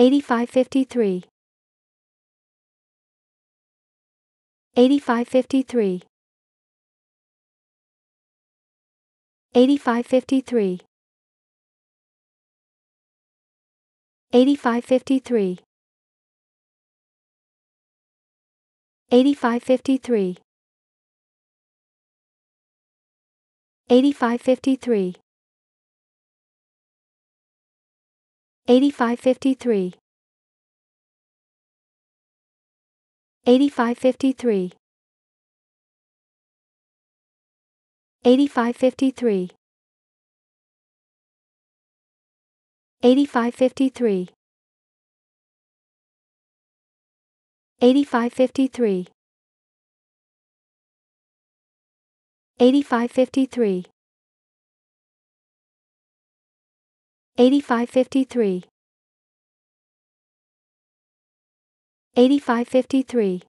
8553 8553 8553 8553 8553 8553 8553 8553 8553 8553 8553 8553 8553 8553